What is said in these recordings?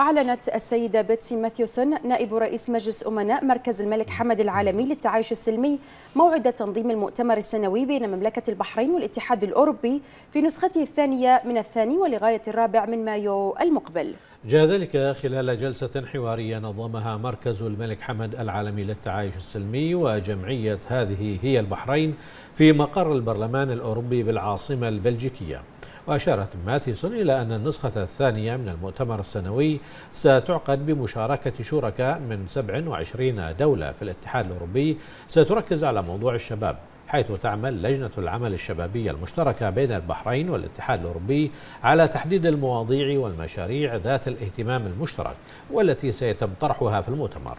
أعلنت السيدة بيتسي ماثيوسون نائب رئيس مجلس أمناء مركز الملك حمد العالمي للتعايش السلمي موعد تنظيم المؤتمر السنوي بين مملكة البحرين والاتحاد الأوروبي في نسخته الثانية من الثاني ولغاية الرابع من مايو المقبل جاء ذلك خلال جلسة حوارية نظمها مركز الملك حمد العالمي للتعايش السلمي وجمعية هذه هي البحرين في مقر البرلمان الأوروبي بالعاصمة البلجيكية وأشارت ماتيسون إلى أن النسخة الثانية من المؤتمر السنوي ستعقد بمشاركة شركاء من 27 دولة في الاتحاد الأوروبي ستركز على موضوع الشباب حيث تعمل لجنة العمل الشبابية المشتركة بين البحرين والاتحاد الأوروبي على تحديد المواضيع والمشاريع ذات الاهتمام المشترك والتي سيتم طرحها في المؤتمر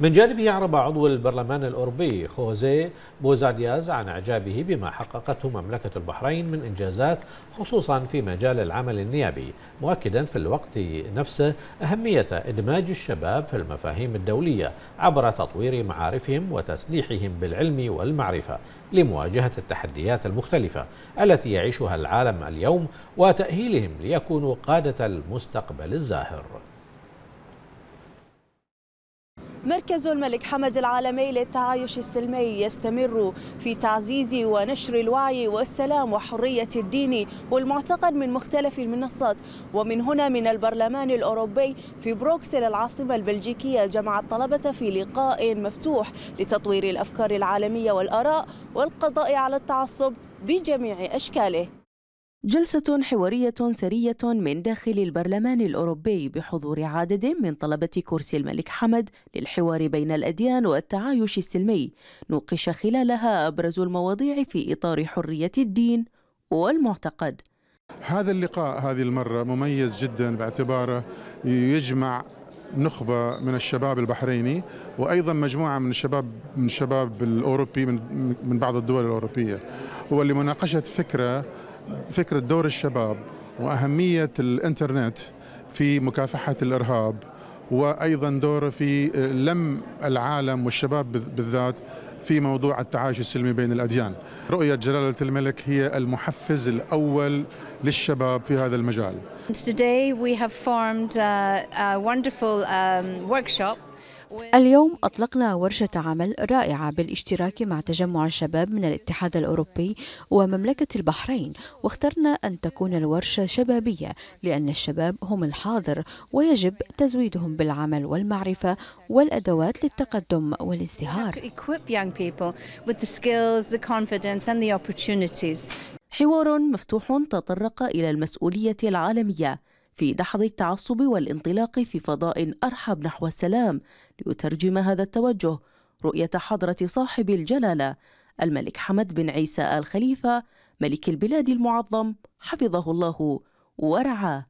من جانبه أعرب عضو البرلمان الأوروبي خوزيه بوزانياز عن إعجابه بما حققته مملكة البحرين من إنجازات خصوصا في مجال العمل النيابي مؤكدا في الوقت نفسه أهمية إدماج الشباب في المفاهيم الدولية عبر تطوير معارفهم وتسليحهم بالعلم والمعرفة لمواجهة التحديات المختلفة التي يعيشها العالم اليوم وتأهيلهم ليكونوا قادة المستقبل الزاهر مركز الملك حمد العالمي للتعايش السلمي يستمر في تعزيز ونشر الوعي والسلام وحرية الدين والمعتقد من مختلف المنصات ومن هنا من البرلمان الأوروبي في بروكسل العاصمة البلجيكية جمع الطلبة في لقاء مفتوح لتطوير الأفكار العالمية والآراء والقضاء على التعصب بجميع أشكاله جلسة حوارية ثرية من داخل البرلمان الأوروبي بحضور عدد من طلبة كرسي الملك حمد للحوار بين الأديان والتعايش السلمي نوقش خلالها أبرز المواضيع في إطار حرية الدين والمعتقد هذا اللقاء هذه المرة مميز جدا باعتباره يجمع نخبة من الشباب البحريني وأيضا مجموعة من الشباب من الشباب الأوروبي من بعض الدول الأوروبية هو لمناقشة فكرة فكرة دور الشباب وأهمية الإنترنت في مكافحة الإرهاب وأيضا دوره في لم العالم والشباب بالذات في موضوع التعايش السلمي بين الأديان رؤية جلالة الملك هي المحفز الأول للشباب في هذا المجال Today we have formed a, a wonderful um, workshop اليوم أطلقنا ورشة عمل رائعة بالاشتراك مع تجمع الشباب من الاتحاد الأوروبي ومملكة البحرين واخترنا أن تكون الورشة شبابية لأن الشباب هم الحاضر ويجب تزويدهم بالعمل والمعرفة والأدوات للتقدم والازدهار حوار مفتوح تطرق إلى المسؤولية العالمية في دحض التعصب والانطلاق في فضاء أرحب نحو السلام ليترجم هذا التوجه رؤية حضرة صاحب الجلالة الملك حمد بن عيسى آل خليفة ملك البلاد المعظم حفظه الله ورعاه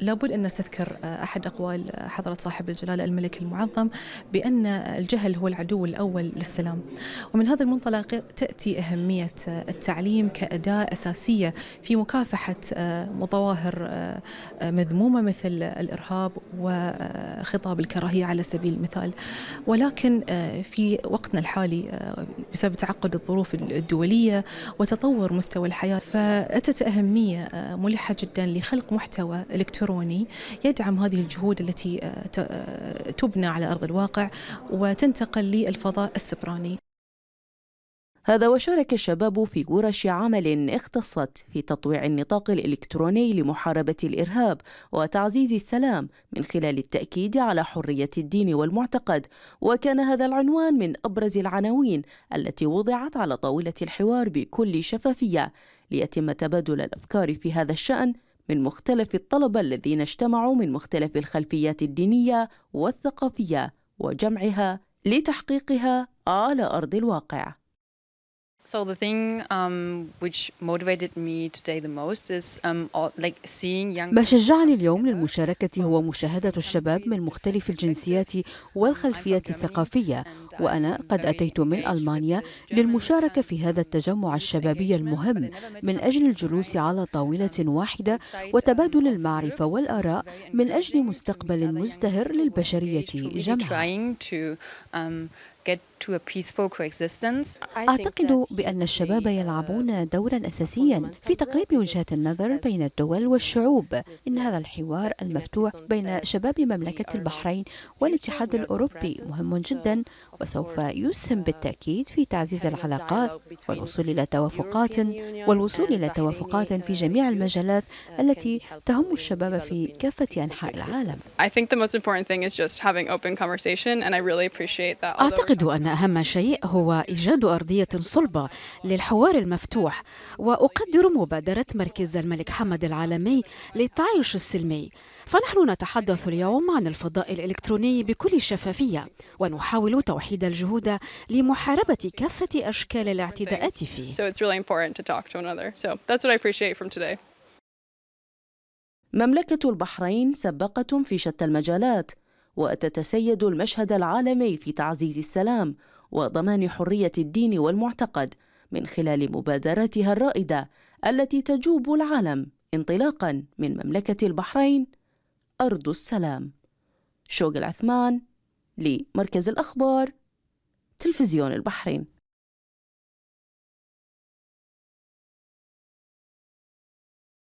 لابد أن نستذكر آه، أحد أقوال آه، حضرة صاحب الجلالة الملك المعظم بأن الجهل هو العدو الأول للسلام ومن هذا المنطلق تأتي أهمية آه، التعليم كأداة أساسية في مكافحة مظاهر مذمومة مثل الإرهاب وخطاب الكراهية على سبيل المثال ولكن في وقتنا الحالي بسبب تعقد الظروف الدولية وتطور مستوى الحياة فأتت أهمية ملحة جدا لخلق محتوى إلكتروني الإلكتروني يدعم هذه الجهود التي آه، آه، تبنى على أرض الواقع وتنتقل للفضاء السبراني هذا وشارك الشباب في ورش عمل اختصت في تطويع النطاق الإلكتروني لمحاربة الإرهاب وتعزيز السلام من خلال التأكيد على حرية الدين والمعتقد وكان هذا العنوان من أبرز العناوين التي وضعت على طاولة الحوار بكل شفافية ليتم تبادل الأفكار في هذا الشأن من مختلف الطلبة الذين اجتمعوا من مختلف الخلفيات الدينية والثقافية وجمعها لتحقيقها على أرض الواقع. So the thing um, which motivated me today the most is um, all, like seeing young. ما شجعني اليوم للمشاركة هو مشاهدة الشباب من مختلف الجنسيات والخلفيات الثقافية وأنا قد أتيت من ألمانيا للمشاركة في هذا التجمع الشبابي المهم من أجل الجلوس على طاولة واحدة وتبادل المعرفة والآراء من أجل مستقبل مزدهر للبشرية جمعا Um, أعتقد بأن الشباب يلعبون دورا أساسيا في تقريب وجهات النظر بين الدول والشعوب إن هذا الحوار المفتوح بين شباب مملكة البحرين والاتحاد الأوروبي مهم جدا وسوف يسهم uh, بالتأكيد في تعزيز العلاقات والوصول إلى توافقات والوصول إلى توافقات في جميع المجالات uh, التي تهم الشباب في كافة أنحاء العالم. I think the most important thing is just having open conversation and I really appreciate أعتقد أن أهم شيء هو إيجاد أرضية صلبة للحوار المفتوح وأقدر مبادرة مركز الملك حمد العالمي للتعايش السلمي فنحن نتحدث اليوم عن الفضاء الإلكتروني بكل شفافية ونحاول توحيد الجهود لمحاربة كافة أشكال الاعتداءات فيه مملكة البحرين سباقة في شتى المجالات وتتسيد المشهد العالمي في تعزيز السلام وضمان حرية الدين والمعتقد من خلال مبادراتها الرائدة التي تجوب العالم انطلاقا من مملكة البحرين أرض السلام شوق العثمان لمركز الأخبار تلفزيون البحرين